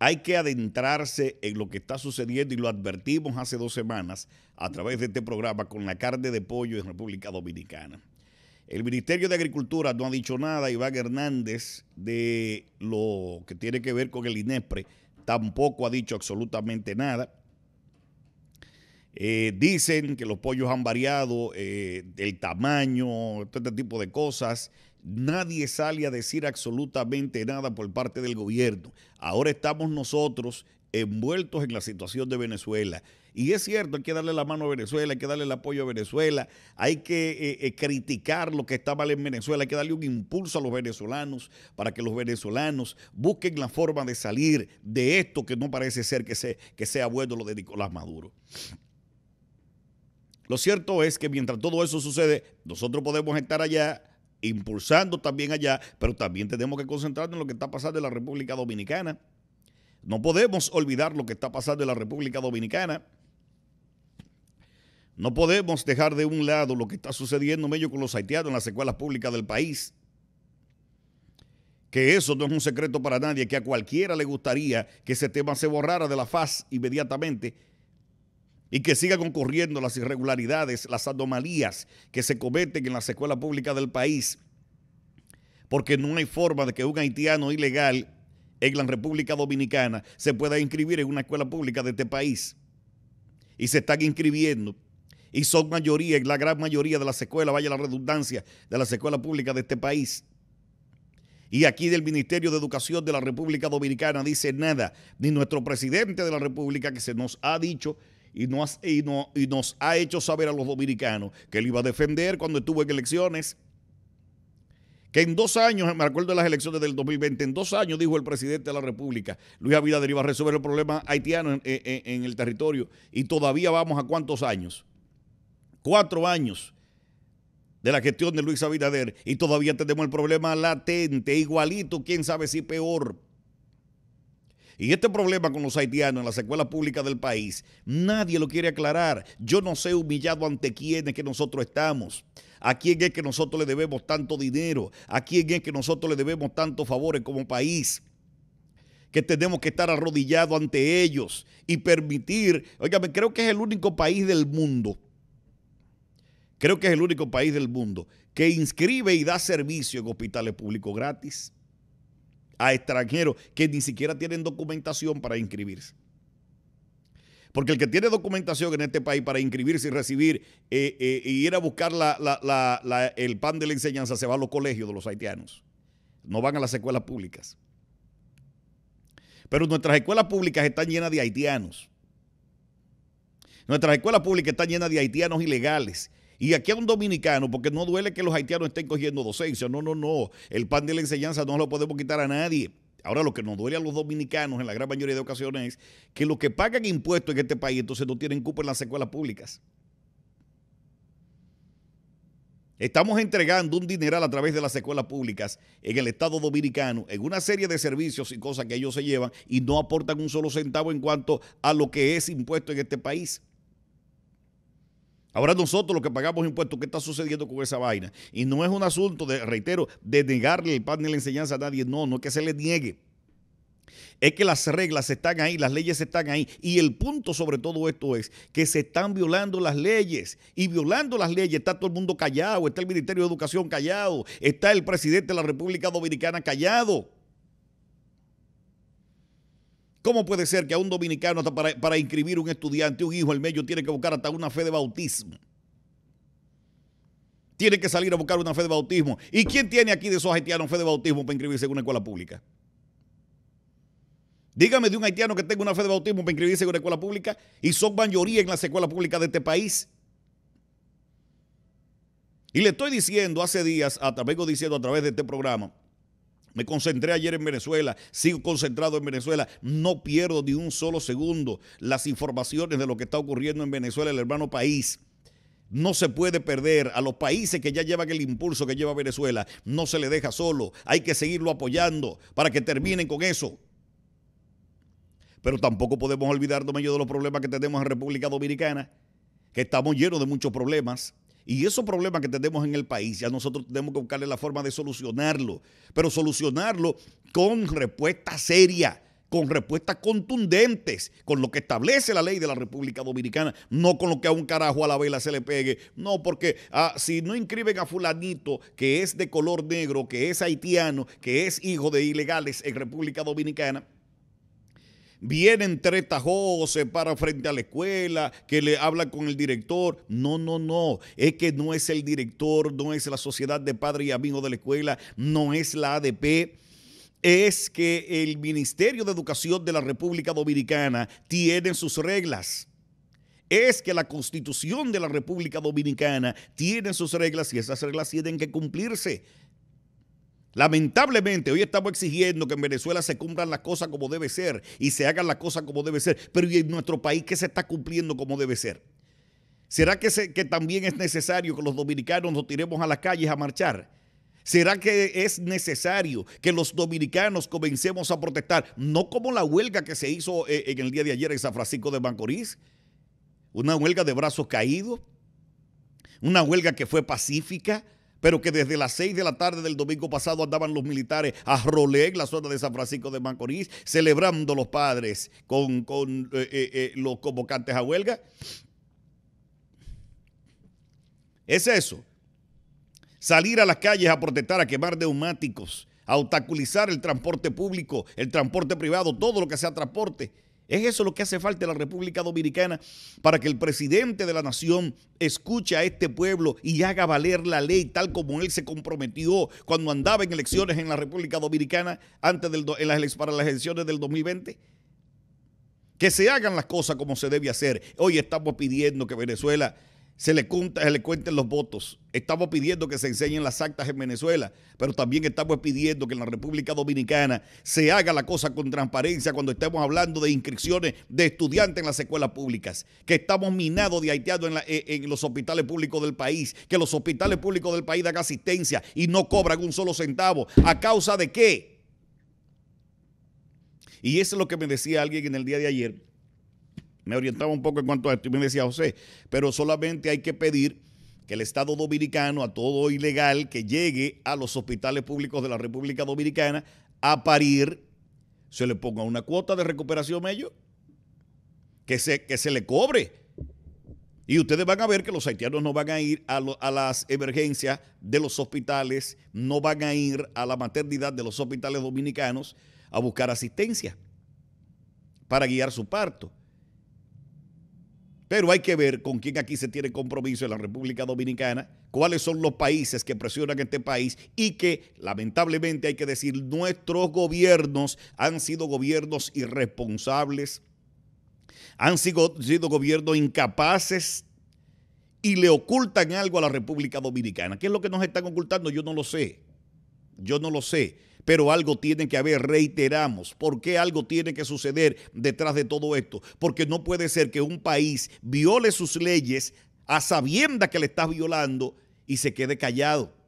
Hay que adentrarse en lo que está sucediendo y lo advertimos hace dos semanas a través de este programa con la carne de pollo en República Dominicana. El Ministerio de Agricultura no ha dicho nada, Iván Hernández, de lo que tiene que ver con el Inespre, tampoco ha dicho absolutamente nada. Eh, dicen que los pollos han variado, eh, el tamaño, todo este tipo de cosas, nadie sale a decir absolutamente nada por parte del gobierno. Ahora estamos nosotros envueltos en la situación de Venezuela. Y es cierto, hay que darle la mano a Venezuela, hay que darle el apoyo a Venezuela, hay que eh, eh, criticar lo que está mal en Venezuela, hay que darle un impulso a los venezolanos para que los venezolanos busquen la forma de salir de esto que no parece ser que, que sea bueno lo de Nicolás Maduro. Lo cierto es que mientras todo eso sucede, nosotros podemos estar allá impulsando también allá, pero también tenemos que concentrarnos en lo que está pasando en la República Dominicana. No podemos olvidar lo que está pasando en la República Dominicana. No podemos dejar de un lado lo que está sucediendo medio con los haitianos en las escuelas públicas del país. Que eso no es un secreto para nadie, que a cualquiera le gustaría que ese tema se borrara de la faz inmediatamente y que sigan ocurriendo las irregularidades, las anomalías que se cometen en las escuelas públicas del país, porque no hay forma de que un haitiano ilegal en la República Dominicana se pueda inscribir en una escuela pública de este país. Y se están inscribiendo. Y son mayoría, la gran mayoría de las escuelas, vaya la redundancia, de las escuelas públicas de este país. Y aquí del Ministerio de Educación de la República Dominicana dice nada, ni nuestro presidente de la República que se nos ha dicho y, nos ha hecho saber a los dominicanos que él iba a defender cuando estuvo en elecciones. Que en dos años, me acuerdo de las elecciones del 2020, en dos años dijo el presidente de la República, Luis Abinader iba a resolver el problema haitiano en, el territorio y todavía vamos a cuántos años. Cuatro años de la gestión de Luis Abinader y todavía tenemos el problema latente, igualito, quién sabe si peor. Y este problema con los haitianos en las escuelas públicas del país, nadie lo quiere aclarar. Yo no sé humillado ante quién es que nosotros estamos. ¿A quién es que nosotros le debemos tanto dinero? ¿A quién es que nosotros le debemos tantos favores como país? que tenemos que estar arrodillados ante ellos y permitir, oígame, creo que es el único país del mundo, creo que es el único país del mundo que inscribe y da servicio en hospitales públicos gratis a extranjeros que ni siquiera tienen documentación para inscribirse. Porque el que tiene documentación en este país para inscribirse y recibir e y ir a buscar la, el pan de la enseñanza se va a los colegios de los haitianos. No van a las escuelas públicas. Pero nuestras escuelas públicas están llenas de haitianos. Nuestras escuelas públicas están llenas de haitianos ilegales y aquí a un dominicano, porque no duele que los haitianos estén cogiendo docencia. No, no, no. El pan de la enseñanza no lo podemos quitar a nadie. Ahora lo que nos duele a los dominicanos en la gran mayoría de ocasiones es que los que pagan impuestos en este país entonces no tienen cupo en las escuelas públicas. Estamos entregando un dineral a través de las escuelas públicas en el Estado dominicano, en una serie de servicios y cosas que ellos se llevan y no aportan un solo centavo en cuanto a lo que es impuesto en este país. Ahora nosotros los que pagamos impuestos, ¿qué está sucediendo con esa vaina? Y no es un asunto, de, reitero, de negarle el pan ni la enseñanza a nadie. No, no es que se le niegue. Es que las reglas están ahí, las leyes están ahí. Y el punto sobre todo esto es que se están violando las leyes. Y violando las leyes está todo el mundo callado, está el Ministerio de Educación callado, está el presidente de la República Dominicana callado. ¿Cómo puede ser que a un dominicano, hasta para, inscribir un estudiante, un hijo, el medio, tiene que buscar hasta una fe de bautismo? Tiene que salir a buscar una fe de bautismo. ¿Y quién tiene aquí de esos haitianos fe de bautismo para inscribirse en una escuela pública? Dígame de un haitiano que tenga una fe de bautismo para inscribirse en una escuela pública y son mayoría en las escuelas públicas de este país. Y le estoy diciendo hace días, hasta vengo diciendo a través de este programa, me concentré ayer en Venezuela, sigo concentrado en Venezuela, no pierdo ni un solo segundo las informaciones de lo que está ocurriendo en Venezuela, el hermano país. No se puede perder a los países que ya llevan el impulso que lleva Venezuela. No se le deja solo. Hay que seguirlo apoyando para que terminen con eso. Pero tampoco podemos olvidarnos de los problemas que tenemos en República Dominicana, que estamos llenos de muchos problemas. Y esos problemas que tenemos en el país, ya nosotros tenemos que buscarle la forma de solucionarlo, pero solucionarlo con respuesta seria con respuestas contundentes, con lo que establece la ley de la República Dominicana, no con lo que a un carajo a la vela se le pegue. No, porque ah, si no inscriben a fulanito que es de color negro, que es haitiano, que es hijo de ilegales en República Dominicana, Vienen tres tajos, se para frente a la escuela, que le habla con el director. No, no, no. Es que no es el director, no es la sociedad de padres y amigos de la escuela, no es la ADP es que el Ministerio de Educación de la República Dominicana tiene sus reglas. Es que la Constitución de la República Dominicana tiene sus reglas y esas reglas tienen que cumplirse. Lamentablemente, hoy estamos exigiendo que en Venezuela se cumplan las cosas como debe ser y se hagan las cosas como debe ser. Pero ¿y en nuestro país qué se está cumpliendo como debe ser? ¿Será que, también es necesario que los dominicanos nos tiremos a las calles a marchar? ¿Será que es necesario que los dominicanos comencemos a protestar? No como la huelga que se hizo eh, en el día de ayer en San Francisco de Bancorís, una huelga de brazos caídos, una huelga que fue pacífica, pero que desde las 6 de la tarde del domingo pasado andaban los militares a en la zona de San Francisco de Macorís, celebrando los padres con, eh, eh, eh, los convocantes a huelga. Es eso. Salir a las calles a protestar, a quemar neumáticos, a obstaculizar el transporte público, el transporte privado, todo lo que sea transporte ¿Es eso lo que hace falta en la República Dominicana para que el presidente de la nación escuche a este pueblo y haga valer la ley tal como él se comprometió cuando andaba en elecciones en la República Dominicana antes del, para las elecciones del 2020? Que se hagan las cosas como se debe hacer. Hoy estamos pidiendo que Venezuela se le, cuenta, cuenten los votos. Estamos pidiendo que se enseñen las actas en Venezuela, pero también estamos pidiendo que en la República Dominicana se haga la cosa con transparencia cuando estemos hablando de inscripciones de estudiantes en las escuelas públicas, que estamos minados de haitiados en, eh, en los hospitales públicos del país, que los hospitales públicos del país dan asistencia y no cobran un solo centavo. ¿A causa de qué? Y eso es lo que me decía alguien en el día de ayer me orientaba un poco en cuanto a esto y me decía José, pero solamente hay que pedir que el Estado dominicano, a todo ilegal, que llegue a los hospitales públicos de la República Dominicana a parir, se le ponga una cuota de recuperación a ellos, que se, que se le cobre. Y ustedes van a ver que los haitianos no van a ir a, las emergencias de los hospitales, no van a ir a la maternidad de los hospitales dominicanos a buscar asistencia para guiar su parto. Pero hay que ver con quién aquí se tiene compromiso en la República Dominicana, cuáles son los países que presionan a este país y que, lamentablemente, hay que decir, nuestros gobiernos han sido gobiernos irresponsables, han sido, sido gobiernos incapaces y le ocultan algo a la República Dominicana. ¿Qué es lo que nos están ocultando? Yo no lo sé. Yo no lo sé, pero algo tiene que haber, reiteramos, ¿por qué algo tiene que suceder detrás de todo esto? Porque no puede ser que un país viole sus leyes a sabienda que le estás violando y se quede callado.